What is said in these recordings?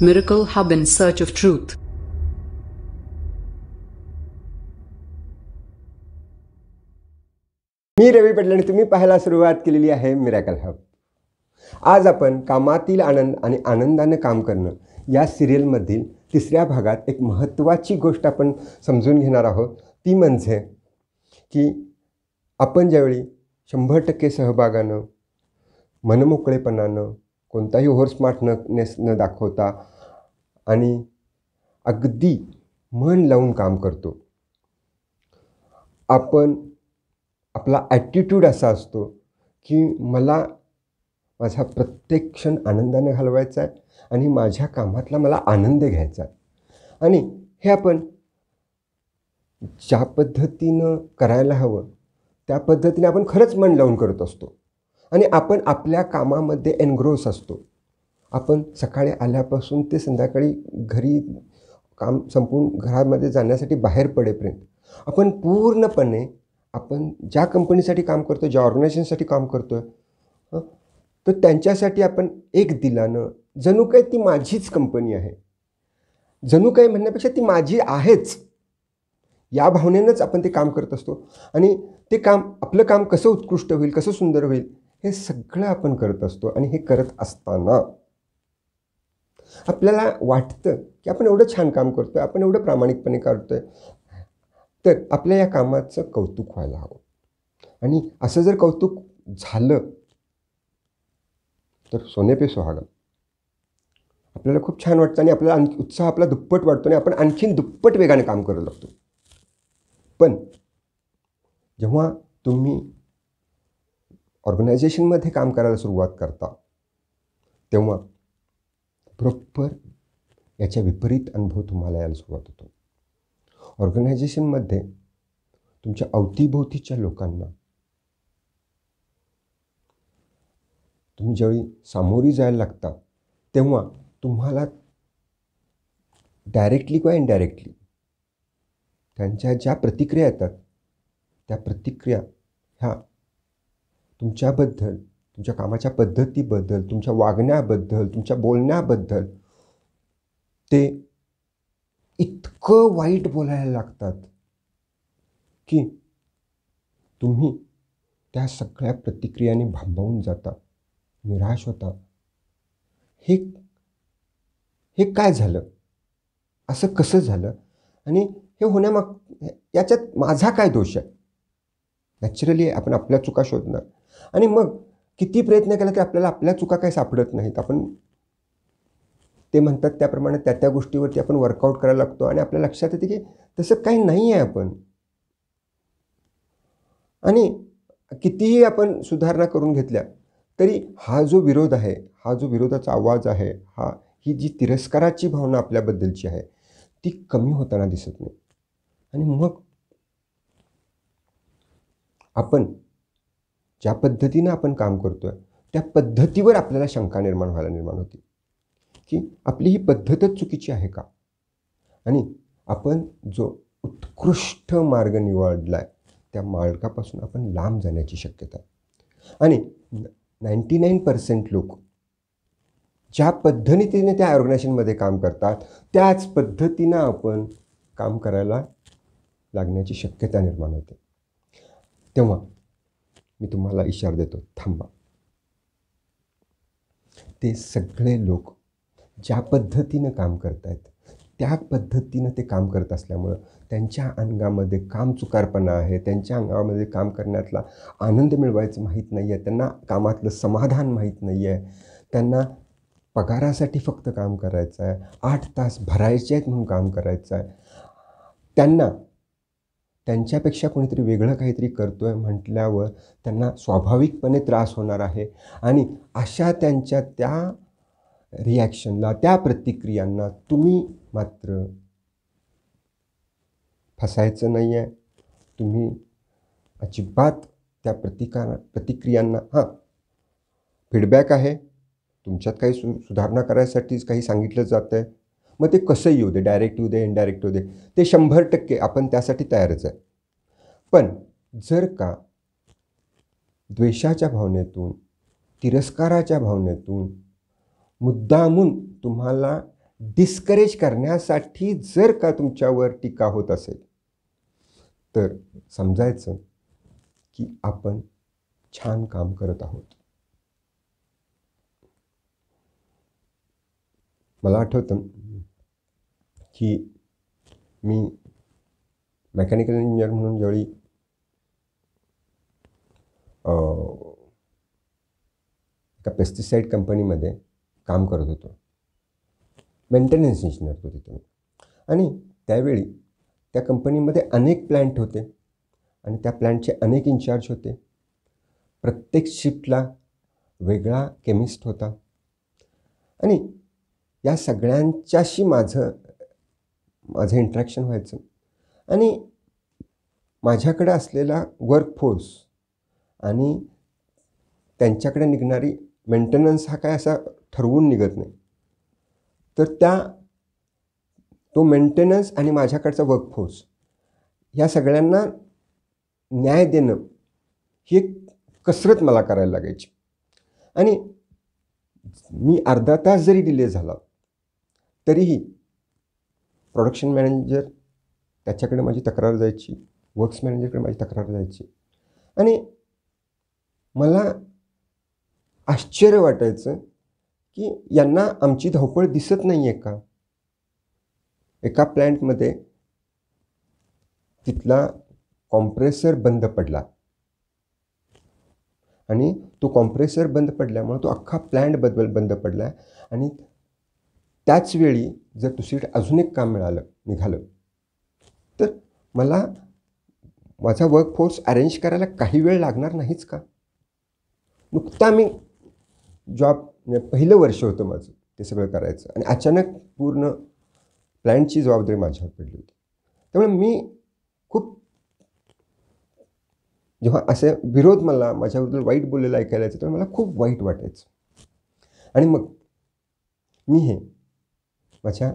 Miracle Hub in Search of Truth. मी रवी आणि तुम्ही पाहायला सुरुवात केलेली आहे मिरॅकल हब आज आपण कामातील आनंद आणि आनंदानं काम करणं या सिरियलमधील तिसऱ्या भागात एक महत्त्वाची गोष्ट आपण समजून घेणार आहोत ती म्हणजे की आपण ज्यावेळी शंभर टक्के सहभागानं मनमोकळेपणानं कोणताही ओव्हरस्मार्ट न नेस न दाखवता आणि अगदी मन लावून काम करतो आपण आपला ॲटिट्यूड असा असतो की मला माझा प्रत्येक क्षण आनंदाने घालवायचा आहे आणि माझ्या कामातला मला आनंद घ्यायचा आहे आणि हे आपण ज्या पद्धतीनं करायला हवं त्या पद्धतीने आपण खरंच मन लावून करत असतो आणि आपण आपल्या कामामध्ये एनग्रोस असतो आपण सकाळी आल्यापासून ते संध्याकाळी घरी काम संपून घरामध्ये जाण्यासाठी बाहेर पडेपर्यंत आपण पूर्णपणे आपण ज्या कंपनीसाठी काम करतो ज्या ऑर्गनायझेशनसाठी काम करतो तर त्यांच्यासाठी आपण एक दिलानं जणू काही ती माझीच कंपनी आहे जणू काही म्हणण्यापेक्षा ती माझी आहेच या भावनेनंच आपण ते काम करत असतो आणि ते काम आपलं काम कसं उत्कृष्ट होईल कसं सुंदर होईल हे सगळं आपण करत असतो आणि हे करत असताना आपल्याला वाटतं की आपण एवढं छान काम करतो आहे आपण एवढं प्रामाणिकपणे करतो आहे तर आपल्या या कामाचं कौतुक व्हायला हवं आणि असं जर कौतुक झालं तर पे सुहागम आपल्याला खूप छान वाटतं आणि आपल्याला आणखी उत्साह आपला दुप्पट वाटतो आणि आपण आणखीन दुप्पट वेगाने काम करू लागतो पण जेव्हा तुम्ही ऑर्गनायझेशनमध्ये काम करायला सुरुवात करता तेव्हा प्रॉपर याच्या विपरीत अनुभव तुम्हाला यायला सुरुवात होतो ऑर्गनायझेशनमध्ये तुमच्या अवतीभोवतीच्या लोकांना तुम्ही ज्यावेळी सामोरी जायला लागता तेव्हा तुम्हाला डायरेक्टली किंवा इनडायरेक्टली त्यांच्या ज्या प्रतिक्रिया येतात त्या प्रतिक्रिया ह्या तुमच्याबद्दल तुमच्या कामाच्या पद्धतीबद्दल तुमच्या वागण्याबद्दल तुमच्या बोलण्याबद्दल ते इतकं वाईट बोलायला लागतात की तुम्ही त्या सगळ्या प्रतिक्रियाने भांबवून जाता निराश होता हे हे काय झालं असं कसं झालं आणि हे होण्यामाग याच्यात माझा काय दोष आहे नॅचरली आपण आपल्या चुका शोधणार आणि मग किती प्रयत्न केला की आपल्याला आपल्या चुका काही सापडत नाहीत आपण ते म्हणतात त्याप्रमाणे त्या त्या गोष्टीवरती आपण वर्कआउट करायला लागतो आणि आपल्या लक्षात येते की तसं काही नाही आहे आपण आणि कितीही आपण सुधारणा करून घेतल्या तरी हा जो विरोध आहे हा जो विरोधाचा आवाज आहे हा ही जी तिरस्काराची भावना आपल्याबद्दलची आहे ती कमी होताना दिसत नाही आणि मग आपण ज्या पद्धतीनं आपण काम करतो आहे त्या पद्धतीवर आपल्याला शंका निर्माण व्हायला निर्माण होती की आपली ही पद्धतच चुकीची आहे का आणि आपण जो उत्कृष्ट मार्ग निवडला आहे त्या मार्गापासून आपण लांब जाण्याची शक्यता आणि नाईंटी नाईन पर्सेंट लोक ज्या पद्धतीने त्या ऑर्गनायझेशनमध्ये काम करतात त्याच पद्धतीनं आपण काम करायला लागण्याची शक्यता निर्माण होते तेव्हा मी तुम्हाला इशारा देतो थांबा ते सगळे लोक ज्या पद्धतीनं काम करत आहेत त्या पद्धतीनं ते काम करत असल्यामुळं त्यांच्या अंगामध्ये काम चुकारपणा आहे त्यांच्या अंगामध्ये काम करण्यातला आनंद मिळवायचं माहीत नाही आहे त्यांना कामातलं समाधान माहीत नाही आहे त्यांना पगारासाठी फक्त काम करायचं आहे आठ तास भरायचे आहेत म्हणून काम करायचं आहे त्यांना त्यांच्यापेक्षा कोणीतरी वेगळं काहीतरी करतो आहे म्हटल्यावर त्यांना स्वाभाविकपणे त्रास होणार आहे आणि अशा त्यांच्या त्या रिॲक्शनला त्या प्रतिक्रियांना तुम्ही मात्र फसायचं नाही आहे तुम्ही अजिबात त्या प्रतिका प्रतिक्रियांना हां फीडबॅक आहे तुमच्यात काही सु सुधारणा करायसाठीच काही सांगितलं जातं आहे मग ते कसं येऊ दे डायरेक्ट येऊ दे इनडायरेक्ट येऊ दे ते शंभर टक्के आपण त्यासाठी तयारच आहे पण जर का द्वेषाच्या भावनेतून तिरस्काराच्या भावनेतून मुद्दामून तुम्हाला डिस्करेज करण्यासाठी जर का तुमच्यावर टीका होत असेल तर समजायचं की आपण छान काम करत आहोत मला आठवतं की मी मेकॅनिकल इंजिनियर म्हणून ज्यावेळी एका पेस्टिसाईड कंपनीमध्ये काम करत होतो मेंटेनन्स इंजिनियर होतो तिथे मी आणि त्यावेळी त्या कंपनीमध्ये अनेक प्लॅन्ट होते आणि त्या प्लांटचे अनेक इन्चार्ज होते प्रत्येक शिफ्टला वेगळा केमिस्ट होता आणि या सगळ्यांच्याशी माझं माझं इंट्रॅक्शन व्हायचं आणि माझ्याकडे असलेला वर्कफोर्स आणि त्यांच्याकडे निघणारी मेंटेनन्स हा काय असा ठरवून निघत नाही तर त्या तो मेंटेनन्स आणि माझ्याकडचा वर्कफोर्स या सगळ्यांना न्याय देणं ही एक कसरत मला करायला लागायची आणि मी अर्धा तास जरी डिले झाला तरीही प्रोडक्शन मॅनेजर त्याच्याकडे माझी तक्रार जायची वर्क्स मॅनेजरकडे माझी तक्रार जायची आणि मला आश्चर्य वाटायचं की यांना आमची धावपळ दिसत नाही आहे का एका प्लॅन्टमध्ये तिथला कॉम्प्रेसर बंद पडला आणि तो कॉम्प्रेसर बंद पडल्यामुळे तो अख्खा प्लॅन्ट बदल बंद पडला आणि त्याचवेळी जर दुसरीकडे अजून एक काम मिळालं निघालं तर मला माझा वर्कफोर्स अरेंज करायला काही वेळ लागणार नाहीच का नुकता मी जॉब पहिलं वर्ष होतं माझं ते सगळं करायचं आणि अचानक पूर्ण प्लॅनची जबाबदारी माझ्यावर पडली होती त्यामुळे मी खूप जेव्हा असे विरोध मला माझ्याबद्दल वाईट बोललेलं ऐकायला यायचं तेव्हा मला खूप वाईट वाटायचं आणि मग मी हे माझ्या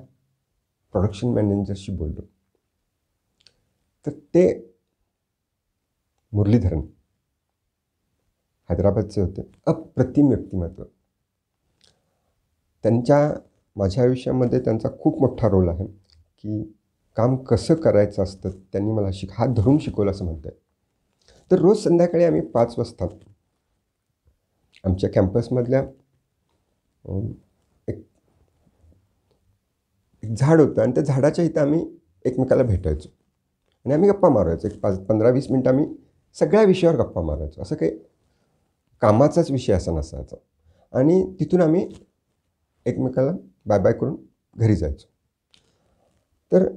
प्रोडक्शन मॅनेजरशी बोललो तर ते मुरलीधरन हैदराबादचे होते अप्रतिम व्यक्तिमत्व त्यांच्या माझ्या आयुष्यामध्ये त्यांचा खूप मोठा रोल आहे की काम कसं करायचं असतं त्यांनी मला शिक हात धरून शिकवलं असं आहे तर रोज संध्याकाळी आम्ही पाच वाजता आमच्या कॅम्पसमधल्या एक झाड होतं आणि त्या झाडाच्या इथं आम्ही एकमेकाला भेटायचो आणि आम्ही गप्पा मारायचो एक पाच पंधरा वीस मिनटं आम्ही सगळ्या विषयावर गप्पा मारायचो असं काही कामाचाच विषय असा नसायचा आणि तिथून आम्ही एकमेकाला बाय बाय करून घरी जायचो तर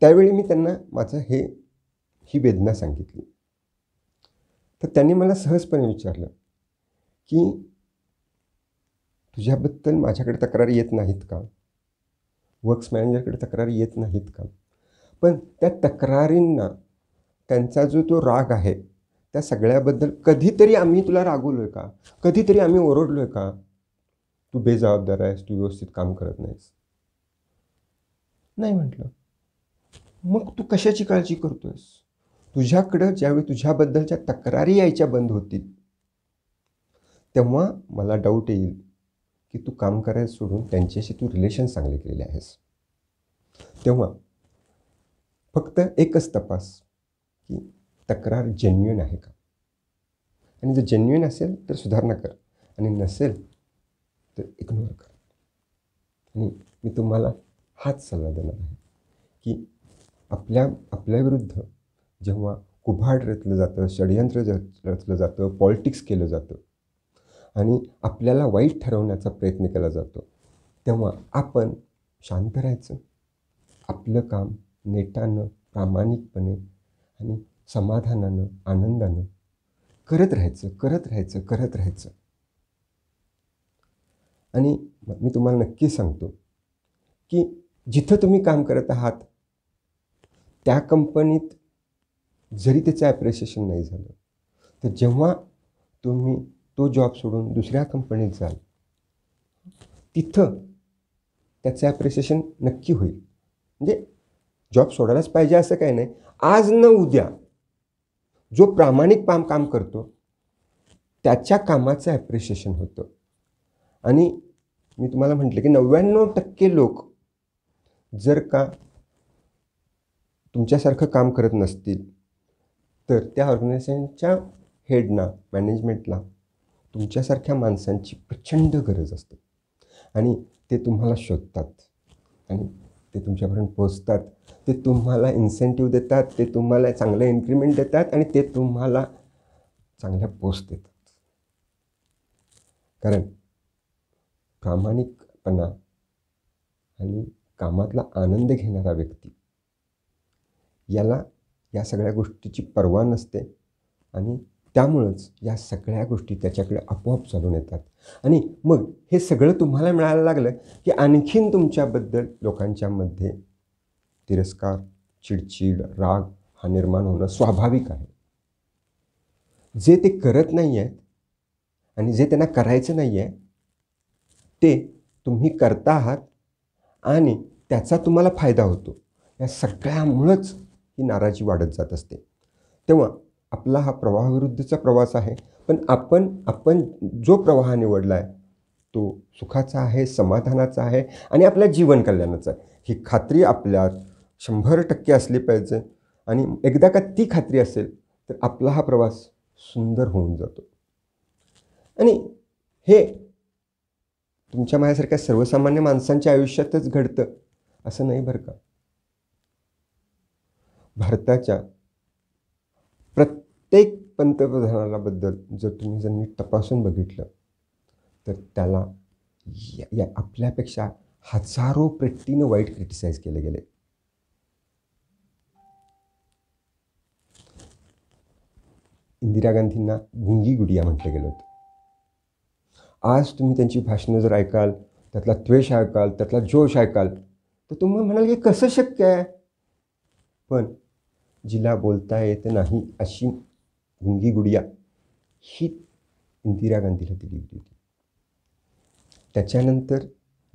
त्यावेळी मी त्यांना माझं हे ही वेदना सांगितली तर त्यांनी मला सहजपणे विचारलं की तुझ्याबद्दल माझ्याकडे तक्रारी येत नाहीत का वर्क्स मॅनेजरकडे तक्रारी येत नाहीत का पण त्या तक्रारींना त्यांचा जो तो राग आहे त्या सगळ्याबद्दल कधीतरी आम्ही तुला रागवलो आहे का कधीतरी आम्ही ओरडलो आहे का तू बेजबाबदार आहेस तू व्यवस्थित काम करत नाहीस नाही म्हटलं मग तू कशाची काळजी करतोयस तुझ्याकडं ज्यावेळी तुझ्याबद्दलच्या तक्रारी यायच्या बंद होतील तेव्हा मला डाऊट येईल की तू काम करायला सोडून त्यांच्याशी तू रिलेशन चांगले केलेले आहेस तेव्हा फक्त एकच तपास की तक्रार जेन्युन आहे का आणि जर जेन्युन असेल तर सुधारणा कर आणि नसेल तर इग्नोर कर आणि मी तुम्हाला हाच सल्ला देणार आहे की आपल्या आपल्याविरुद्ध जेव्हा कुभाड रचलं जातं षडयंत्र रचलं जातं पॉलिटिक्स केलं जातं आणि आपल्याला वाईट ठरवण्याचा प्रयत्न केला जातो तेव्हा आपण शांत राहायचं आपलं काम नेटानं प्रामाणिकपणे आणि समाधानानं आनंदानं करत राहायचं करत राहायचं करत राहायचं आणि मी तुम्हाला नक्की सांगतो की जिथं तुम्ही काम करत आहात त्या कंपनीत जरी त्याचं ॲप्रिशिएशन नाही झालं तर जेव्हा तुम्ही तो जॉब सोडून दुसऱ्या कंपनीत जाल तिथं त्याचं ॲप्रिसिएशन नक्की होईल म्हणजे जॉब सोडायलाच पाहिजे असं काही नाही आज न उद्या जो प्रामाणिक काम काम करतो त्याच्या कामाचं ॲप्रिशिएशन होतं आणि मी तुम्हाला म्हटलं की नव्याण्णव टक्के लोक जर का तुमच्यासारखं काम करत नसतील तर त्या ऑर्गनायझेशनच्या हेडना मॅनेजमेंटला तुमच्यासारख्या माणसांची प्रचंड गरज असते आणि ते तुम्हाला शोधतात आणि ते तुमच्यापर्यंत पोचतात ते तुम्हाला इन्सेंटिव्ह देतात ते तुम्हाला चांगलं इन्क्रीमेंट देतात आणि ते तुम्हाला चांगल्या पोस्ट देतात कारण प्रामाणिकपणा आणि कामातला आनंद घेणारा व्यक्ती याला या सगळ्या गोष्टीची पर्वा नसते आणि त्यामुळंच या सगळ्या गोष्टी त्याच्याकडे आपोआप चालून येतात आणि मग हे सगळं तुम्हाला मिळायला लागलं की आणखीन तुमच्याबद्दल लोकांच्यामध्ये तिरस्कार चिडचिड राग हा निर्माण होणं स्वाभाविक आहे जे ते करत नाही आहेत आणि जे त्यांना करायचं नाही आहे ते तुम्ही करता आहात आणि त्याचा तुम्हाला फायदा होतो या सगळ्यामुळंच ही नाराजी वाढत जात असते तेव्हा आपला हा प्रवाहाविरुद्धचा प्रवास आहे पण आपण आपण जो प्रवाह निवडला आहे तो सुखाचा आहे समाधानाचा आहे आणि आपल्या जीवन कल्याणाचा आहे ही खात्री आपल्यात शंभर टक्के असली पाहिजे आणि एकदा का ती खात्री असेल तर आपला हा प्रवास सुंदर होऊन जातो आणि हे तुमच्या माझ्यासारख्या सर्वसामान्य माणसांच्या आयुष्यातच घडतं असं नाही बरं का भारताच्या प्रत्येक पंतप्रधानाबद्दल जर तुम्ही ज्यांनी तपासून बघितलं तर त्याला या, या आपल्यापेक्षा हजारो पट्टीनं वाईट क्रिटिसाइज केले गेले इंदिरा गांधींना गुंगी गुडिया म्हटलं गेलं होतं आज तुम्ही त्यांची भाषणं जर ऐकाल त्यातला त्वेष ऐकाल त्यातला जोश ऐकाल तर तुम्ही म्हणाल की कसं शक्य आहे पण जिला बोलता येत नाही अशी गुंगी गुडिया ही इंदिरा गांधीला दिली होती त्याच्यानंतर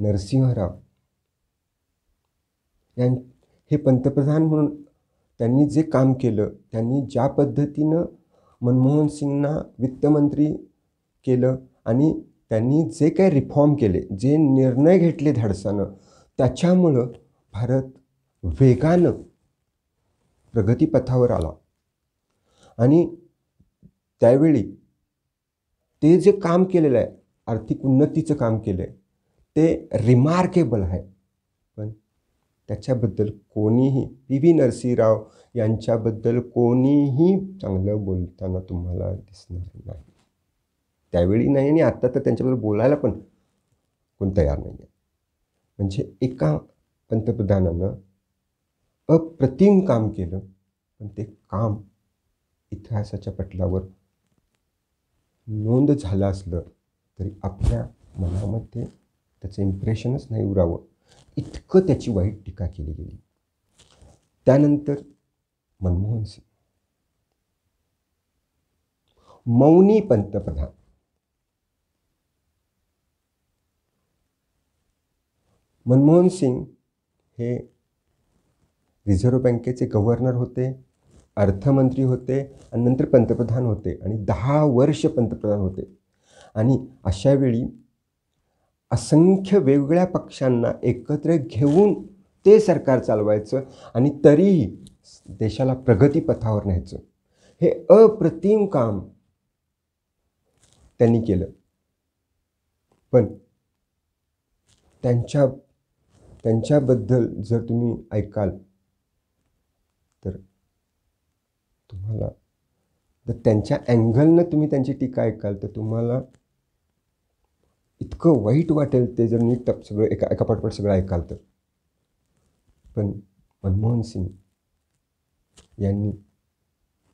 नरसिंहराव यां हे पंतप्रधान म्हणून त्यांनी जे काम केलं त्यांनी ज्या पद्धतीनं मनमोहन सिंगना वित्तमंत्री केलं आणि त्यांनी जे काही रिफॉर्म केले जे निर्णय घेतले धाडसानं त्याच्यामुळं भारत वेगानं प्रगतीपथावर आला आणि त्यावेळी ते जे काम केलेलं आहे आर्थिक उन्नतीचं काम केलं आहे ते रिमार्केबल आहे पण त्याच्याबद्दल कोणीही पी व्ही नरसिंहराव यांच्याबद्दल कोणीही चांगलं बोलताना तुम्हाला दिसणार नाही त्यावेळी नाही आणि आत्ता तर त्यांच्याबद्दल बोलायला पण कोण तयार नाही आहे म्हणजे एका पंतप्रधानानं अप्रतिम काम केलं पण ते काम इतिहासाच्या पटलावर नोंद झालं असलं तरी आपल्या मनामध्ये त्याचं इम्प्रेशनच नाही उरावं इतकं त्याची वाईट टीका केली गेली त्यानंतर मनमोहन सिंग मौनी पंतप्रधान मनमोहन सिंग हे रिझर्व्ह बँकेचे गव्हर्नर होते अर्थमंत्री होते आणि नंतर पंतप्रधान होते आणि दहा वर्ष पंतप्रधान होते आणि अशावेळी असंख्य वेगवेगळ्या पक्षांना एकत्र घेऊन ते सरकार चालवायचं आणि तरीही देशाला प्रगतीपथावर न्यायचं हे अप्रतिम काम त्यांनी केलं पण त्यांच्या त्यांच्याबद्दल जर तुम्ही ऐकाल तुम्हाला तर त्यांच्या अँगलनं तुम्ही त्यांची टीका ऐकाल तर तुम्हाला इतकं वाईट वाटेल ते जर नीट टप सगळं एका एका पाठपाठ सगळं ऐकाल तर पण मनमोहन सिंग यांनी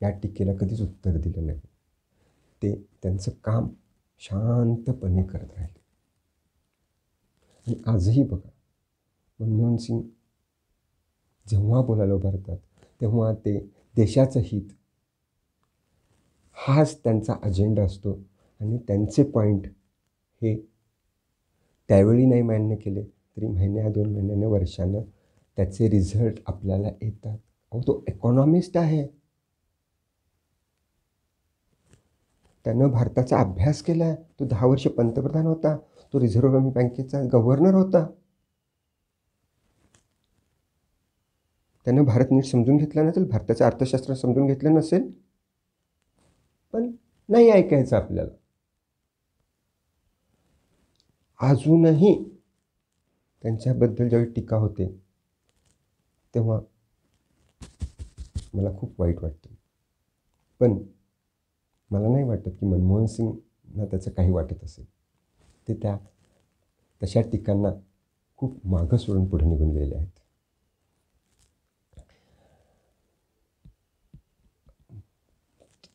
या टीकेला कधीच उत्तर दिलं नाही ते त्यांचं काम शांतपणे करत राहिले आणि आजही बघा मनमोहन सिंग जेव्हा बोलायला उभारतात तेव्हा ते देशाचं हित हाच त्यांचा अजेंडा असतो आणि त्यांचे पॉईंट हे त्यावेळी नाही मान्य केले तरी महिन्या दोन महिन्याने वर्षानं त्याचे रिझल्ट आपल्याला येतात अहो तो इकॉनॉमिस्ट आहे त्यानं भारताचा अभ्यास केला आहे तो दहा वर्ष पंतप्रधान होता तो रिझर्व्ह बँकेचा गव्हर्नर होता त्यांना भारत नीट समजून घेतला नसेल भारताचं अर्थशास्त्र समजून घेतलं नसेल पण नाही ऐकायचं आपल्याला अजूनही त्यांच्याबद्दल ज्यावेळी टीका होते तेव्हा मला खूप वाईट वाटतं पण मला नाही वाटत की मनमोहन सिंगना त्याचं काही वाटत असेल ते त्या तशा टीकांना खूप मागं सोडून पुढे निघून गेलेले आहेत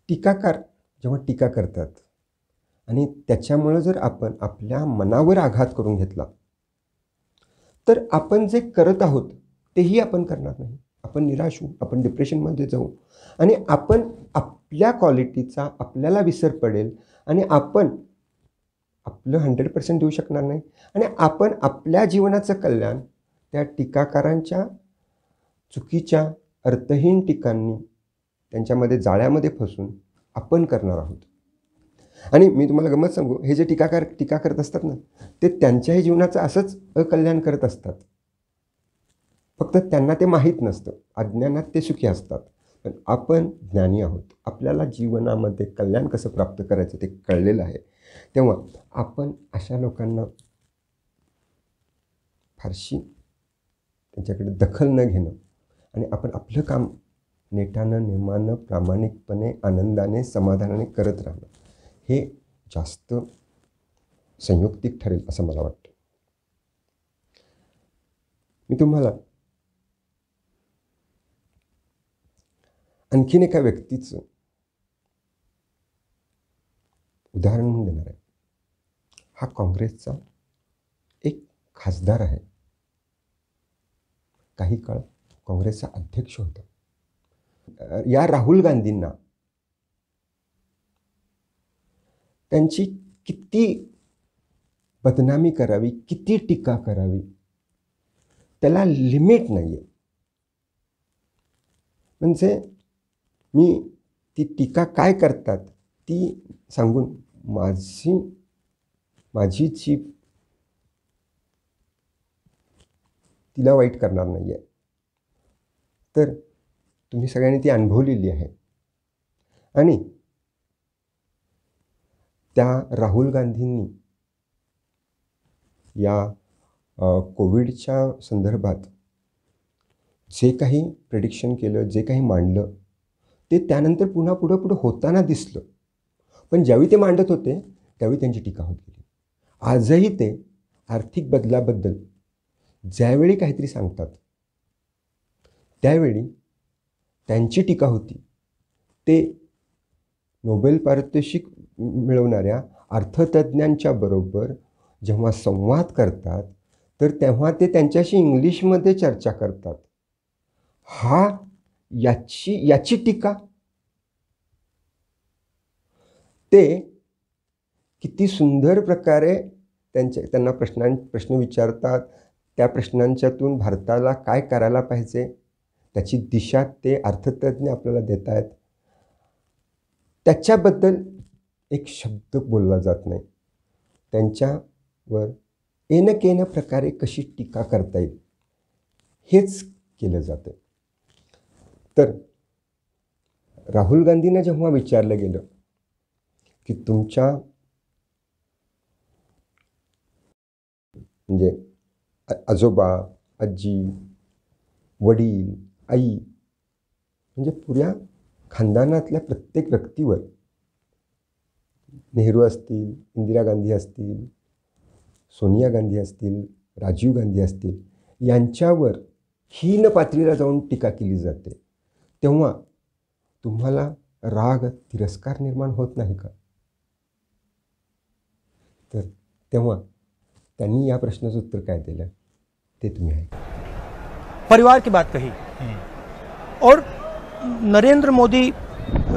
टीकाकार जेव्हा टीका करतात आणि त्याच्यामुळं जर आपण आपल्या मनावर आघात करून घेतला तर आपण जे करत आहोत तेही आपण करणार नाही आपण निराश होऊ आपण डिप्रेशनमध्ये जाऊ आणि आपण आपल्या क्वालिटीचा आपल्याला विसर पडेल आणि आपण आपलं हंड्रेड पर्सेंट देऊ शकणार नाही आणि आपण आपल्या जीवनाचं कल्याण त्या टीकाकारांच्या चुकीच्या अर्थहीन टीकांनी त्यांच्यामध्ये जाळ्यामध्ये फसून आपण करणार आहोत आणि मी तुम्हाला गमत सांगू हे जे टीकाकार टीका करत असतात ना ते त्यांच्याही जीवनाचं असंच अकल्याण करत असतात फक्त त्यांना ते माहीत नसतं अज्ञानात ते सुखी असतात पण आपण ज्ञानी आहोत आपल्याला जीवनामध्ये कल्याण कसं प्राप्त करायचं ते कळलेलं आहे तेव्हा आपण अशा लोकांना फारशी त्यांच्याकडे दखल न घेणं आणि आपण आपलं काम नेटानं नेमानं प्रामाणिकपणे आनंदाने समाधानाने करत राहणं हे जास्त संयुक्तिक ठरेल असं मला वाटतं मी तुम्हाला आणखीन एका व्यक्तीचं उदाहरण म्हणून देणार आहे हा काँग्रेसचा एक खासदार आहे काही काळ काँग्रेसचा अध्यक्ष होता या राहुल गांधींना त्यांची किती बदनामी करावी किती टीका करावी त्याला लिमिट नाही आहे म्हणजे मी ती टीका काय करतात ती सांगून माझी माझी जी तिला वाईट करणार नाही आहे तर तुम्ही सगळ्यांनी ती अनुभवलेली आहे आणि त्या राहुल गांधींनी या कोविडच्या संदर्भात जे काही प्रेडिक्शन केलं जे काही मांडलं ते त्यानंतर पुन्हा पुढं पुढं होताना दिसलं पण ज्यावेळी ते मांडत होते त्यावेळी त्यांची टीका होत गेली आजही ते आर्थिक बदलाबद्दल ज्यावेळी काहीतरी सांगतात त्यावेळी त्यांची टीका होती ते नोबेल पारितोषिक मिळवणाऱ्या अर्थतज्ज्ञांच्या बरोबर जेव्हा संवाद करतात तर तेव्हा ते त्यांच्याशी इंग्लिशमध्ये चर्चा करतात हा याची याची टीका ते किती सुंदर प्रकारे त्यांच्या त्यांना प्रश्नां प्रश्न विचारतात त्या प्रश्नांच्यातून भारताला काय करायला पाहिजे त्याची दिशा ते अर्थतज्ञ आपल्याला देत आहेत त्याच्याबद्दल एक शब्द बोलला जात नाही त्यांच्यावर एनकेन प्रकारे कशी टीका करता येईल हेच केलं जातं तर राहुल गांधींना जेव्हा विचारलं गेलं की तुमच्या म्हणजे आजोबा आजी वडील आई म्हणजे पुऱ्या खानदानातल्या प्रत्येक व्यक्तीवर नेहरू असतील इंदिरा गांधी असतील सोनिया गांधी असतील राजीव गांधी असतील यांच्यावर हीन पातळीला जाऊन टीका केली जाते तेव्हा तुम्हाला राग तिरस्कार निर्माण होत नाही का तर तेव्हा त्यांनी या प्रश्नाचं उत्तर काय दिलं ते तुम्ही ऐका परिवार की बात कही हम्म। और नरेंद्र मोदी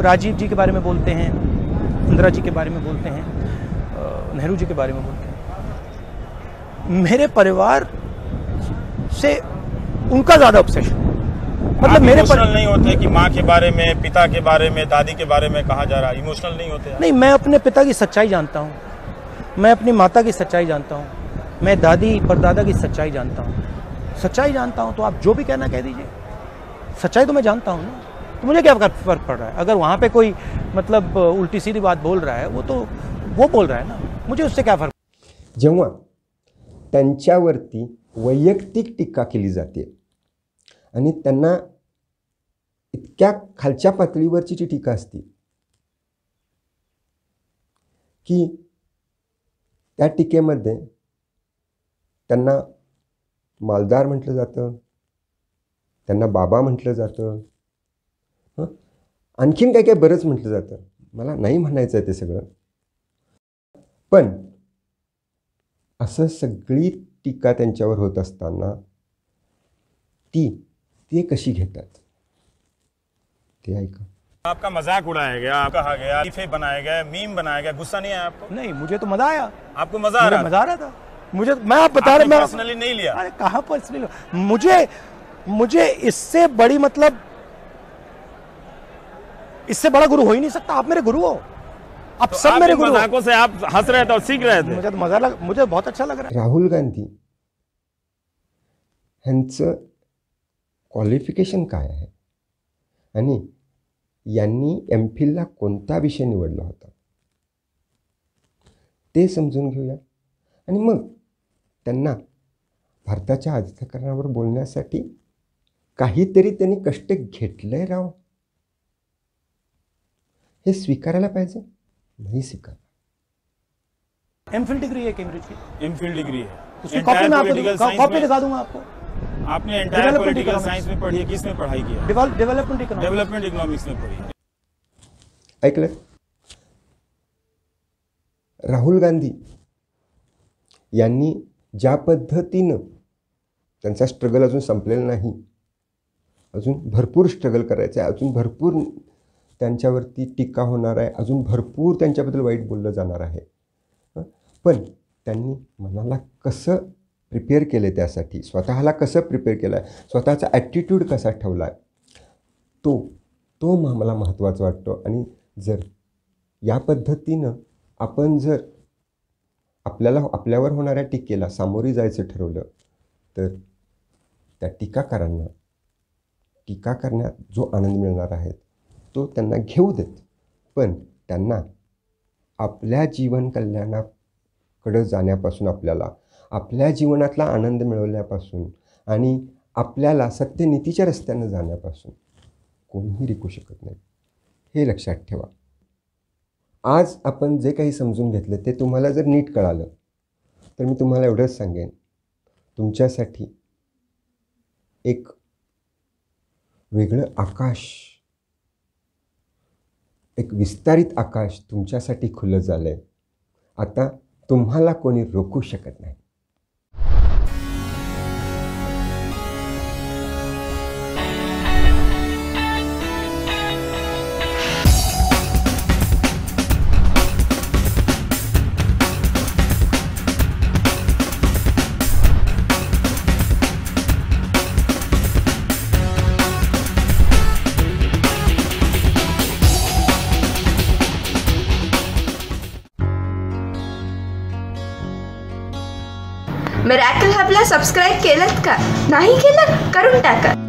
राजीव जी के बारे में बोलते हैं इंदिरा जी के बारे में बोलते हैं नेहरू जी के बारे में बोलते हैं मेरे परिवार से उनका ज़्यादा ऑब्सेशन मतलब मेरे पर नहीं होते कि माँ के बारे में पिता के बारे में दादी के बारे में कहा जा रहा है इमोशनल नहीं होते नहीं मैं अपने पिता की सच्चाई जानता हूँ मैं अपनी माता की सच्चाई जानता हूँ मैं दादी परदादा की सच्चाई जानता हूँ सच्चाई जानता हूँ तो आप जो भी कहना कह दीजिए सच्चाई तो मैं जानता हूँ ना तो मुझे क्या फर्क पड़ रहा है अगर वहाँ पे कोई मतलब उल्टी सीधी बात बोल रहा है वो तो वो बोल रहा है ना मुझे उससे क्या फर्क जेव्हा वैयक्तिक टीका के लिए जती है इतक खाल पता जी टीका कि टीके त्या मालदार म्हटलं जातं त्यांना बाबा म्हटलं जातं आणखीन काय काय बरंच म्हटलं जातं मला नाही म्हणायचं आहे ते सगळं पण असं सगळी टीका त्यांच्यावर होत असताना ती ते कशी घेतात ते ऐका आपका मजाक उड़ाया गया आपका हा गया बनाया गया मीम बनाया गया गुस्सा नहीं आया आपको नहीं मुझे तो मजा आया आपको मजा आ रहा मजा आ रहा था मुझे मैं आप बता रहे मैं पर्सनली नहीं लिया अरे कहाँ पर्सनली मुझे मुझे इससे बड़ी मतलब इससे बड़ा गुरु हो ही नहीं सकता आप मेरे गुरु हो आप तो सब आप मेरे गुरु आंखों हो। से आप हंस रहे थे और सीख रहे थे मुझे तो मजा लग मुझे बहुत अच्छा लग रहा है राहुल गांधी ह्यांचं क्वालिफिकेशन काय आहे आणि यांनी एम फिलला कोणता विषय निवडला होता ते समजून घेऊया आणि मग त्यांना भारताच्या अधिकारणावर बोलण्यासाठी काहीतरी त्यांनी कष्ट घेतलं राव हे स्वीकारायला पाहिजे नाही स्वीकार एमफिल डिग्री आहे कैम्ब्रिज एमफिल डिग्री आहे उसकी कॉपी मैं आपको कॉपी दिखा दूंगा आपको आपने एंटायर पॉलिटिकल साइंस में पढ़ी है किसने पढ़ाई की है डेवलपमेंट इकोनॉमिक्स डेवलपमेंट इकोनॉमिक्स ने पढ़ी है ऐकलं राहुल गांधी यांनी ज्या पद्धतीनं त्यांचा स्ट्रगल अजून संपलेला नाही अजून भरपूर स्ट्रगल करायचं आहे अजून भरपूर त्यांच्यावरती टीका होणार आहे अजून भरपूर त्यांच्याबद्दल वाईट बोललं जाणार आहे पण त्यांनी मनाला कसं प्रिपेअर केलं त्यासाठी स्वतःला कसं प्रिपेअर केलं आहे स्वतःचा ॲटिट्यूड कसा ठेवला आहे तो तो मला महत्त्वाचा वाटतो आणि जर या पद्धतीनं आपण जर आपल्याला आपल्यावर होणाऱ्या टीकेला सामोरे जायचं ठरवलं तर त्या टीकाकारांना टीका करण्यात जो आनंद मिळणार आहे तो त्यांना घेऊ देत पण त्यांना आपल्या जीवन कल्याणाकडं जाण्यापासून आपल्याला आपल्या जीवनातला आनंद मिळवल्यापासून आणि आपल्याला सत्यनीतीच्या रस्त्यानं जाण्यापासून कोणीही रिकू शकत नाही हे लक्षात ठेवा आज आपण जे काही समजून घेतलं ते तुम्हाला जर नीट कळालं तर मी तुम्हाला एवढंच सांगेन तुमच्यासाठी एक वेगळं आकाश एक विस्तारित आकाश तुमच्यासाठी खुलं झालं आहे आता तुम्हाला कोणी रोखू शकत नाही सबस्क्राईब केलं का नाही केलं करून टाका